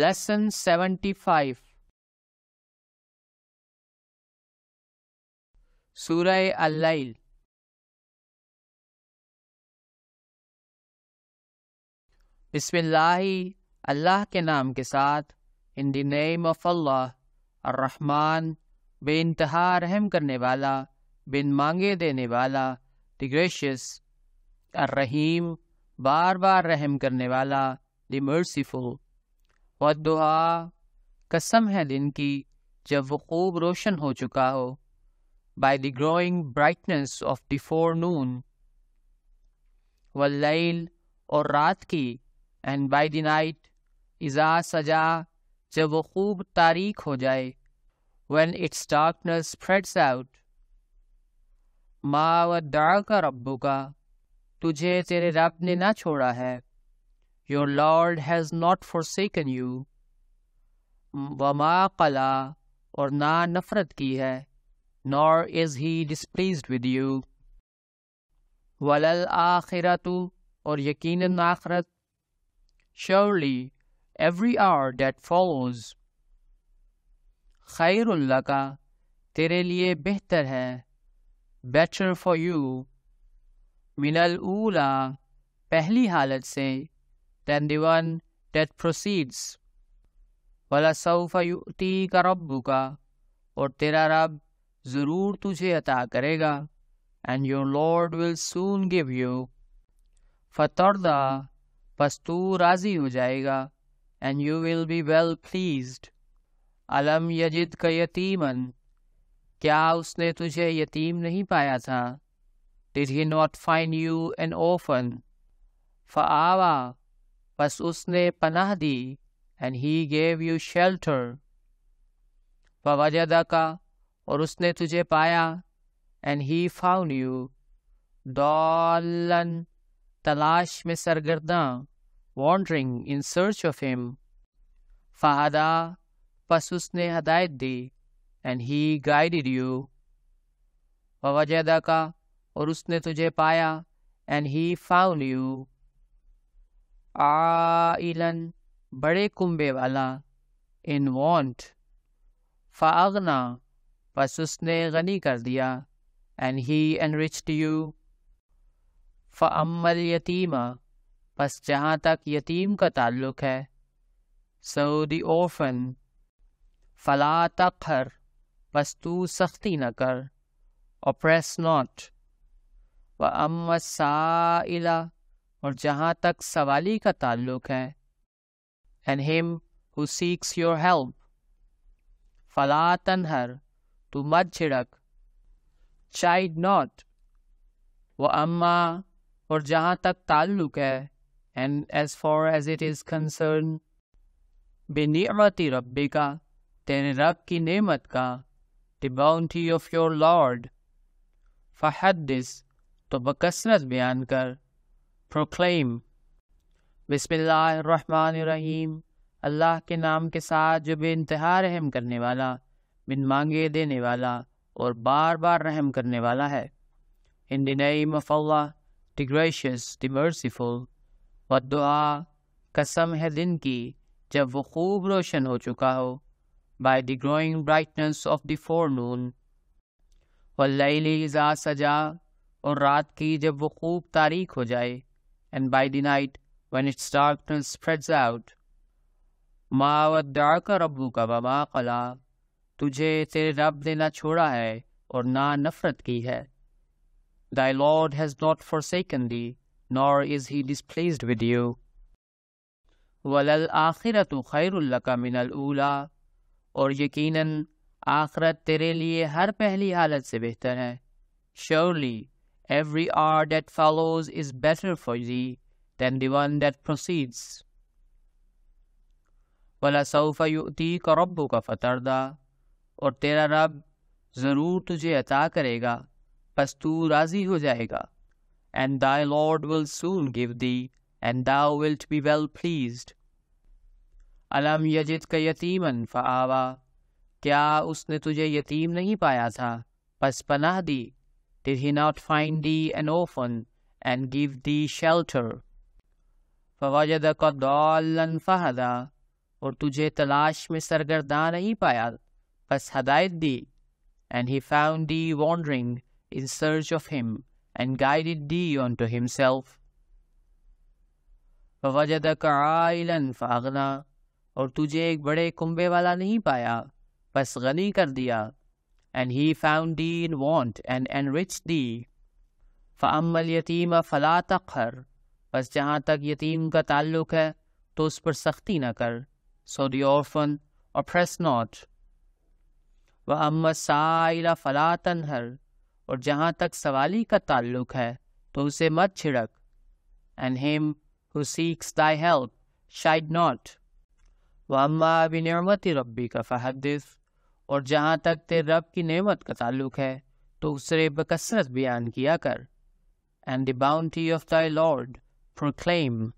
Lesson seventy five सूरह अल्लाइल बिस्मिल्लाह अल्लाह के नाम के साथ in the name of Allah रहमान बे इंतहा रहम करने वाला बिन मांगे देने वाला द ग्रेशियस रहीम बार बार रहम करने वाला द मर्सीफुल और दुआ कसम है दिन की जब वो खूब रोशन हो चुका हो by the growing brightness of the forenoon व लैल और रात की एंड बाय द नाइट इजा सजा जब वो खूब तारीख हो जाए when its darkness spreads out माँ व दाड़ का रब्बू का तुझे तेरे रब ने ना छोड़ा है Your Lord has not forsaken you. Wama कला और ना नफरत की है nor is he displeased with you वलल आखिरतु और यकीन आखरत surely every hour that follows खैरुल्ला का तेरे लिए बेहतर है बेटर फॉर यू मिनल ऊला पहली हालत से than the one that proceeds. वलासौफ़ युति का रब्बुका और तेरा रब ज़रूर तुझे अता करेगा and your lord will soon give you फतरदा बस तू राज़ी हो जाएगा and you will be well pleased अलम यजिद का यतीमन क्या उसने तुझे यतीम नहीं पाया था did he not find you an orphan फ़ावा बस उसने पनाह दी and he gave you shelter वजदा का और उसने तुझे पाया एंड ही फाउंड यू डॉलन तलाश में सरगर्दा wandering in search of him फादा बस उसने हदायत दी एंड ही गाइडेड यू वजदा का और उसने तुझे पाया एंड ही फाउंड यू आइलन बड़े कुंबे वाला इन वॉन्ट फागना बस उसने गनी कर दिया एंड ही एनरिच्ड यू फ़मल यतीमा बस जहाँ तक यतीम का ताल्लुक है सऊदी ओफन फला तखर बस तू सख्ती न कर ओप्रेस नॉट व अम्मा साइला और जहाँ तक सवाली का ताल्लुक है and him who seeks your help फला तनहर तू मत छिड़क चाइड नॉट वो अम्मा और जहाँ तक ताल्लुक है and as for as it is concerned बेनियमती रब्बी का तेरे रब की नेमत का the bounty of your lord फहद दिस तो बकसरत बयान कर proclaim बिस्मिल्लाहिर्रहमानिर्रहीम अल्लाह के नाम के साथ जो बेानतहा रहम करने वाला बिन मांगे देने वाला और बार बार रहम करने वाला है in the name of Allah the gracious the merciful व दुआ कसम है दिन की जब वो खूब रोशन हो चुका हो by the growing brightness of the forenoon वल्लैली सजा और रात की जब वो खूब तारीख हो जाए and by the night, when its darkness spreads out. मावदाका रब्बू का बबा कला तुझे तेरे रब ने ना छोड़ा है और ना नफरत की है Thy Lord has not forsaken thee, nor is he displeased with you. वलल आखिरत खैरुल्लका मिनल ऊला और यकीनन आखरत तेरे लिए हर पहली हालत से बेहतर है Surely Every hour that follows is better for thee than the one that precedes. वलासौफ़ युती का रब्बू का फ़तरदा और तेरा रब ज़रूर तुझे अता करेगा बस तू राज़ी हो जाएगा and thy lord will soon give thee and thou wilt be well pleased अलम यजिद का यतीमन फ़ावा क्या उसने तुझे यतीम नहीं पाया था बस पनाह दी Did he not find thee an orphan and give thee shelter? फ़वजदक दौलन फ़हदा और तुझे तलाश में सरगर्दा नहीं पाया बस हदायत दी and he found thee wandering in search of him, and guided thee unto himself. वजदक आइलन फागना और तुझे एक बड़े कुंबे वाला नहीं पाया बस गनी कर दिया and he found thee in want and enriched thee. फ़ामल यतीम फ़ला तखर बस जहाँ तक यतीम का ताल्लुक है तो उस पर सख्ती न कर so the orphan oppress not व अम्मा साइला फ़ला तनहर और जहाँ तक सवाली का ताल्लुक है तो उसे मत छिड़क and him who seeks thy help chide not व अम्मा बिनमत रब्बी का फ़हदिफ़ और जहाँ तक तेरे रब की नेमत का ताल्लुक है तो उसे बकसरत बयान किया कर and the bounty of thy lord proclaim